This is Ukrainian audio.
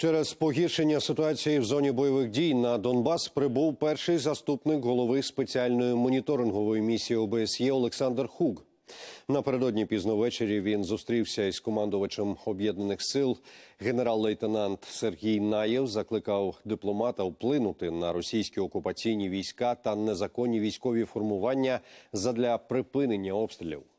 Через погіршення ситуації в зоні бойових дій на Донбас прибув перший заступник голови спеціальної моніторингової місії ОБСЄ Олександр Хуг. Напередодні пізно ввечері він зустрівся із командувачем об'єднаних сил. Генерал-лейтенант Сергій Наєв закликав дипломата вплинути на російські окупаційні війська та незаконні військові формування задля припинення обстрілів.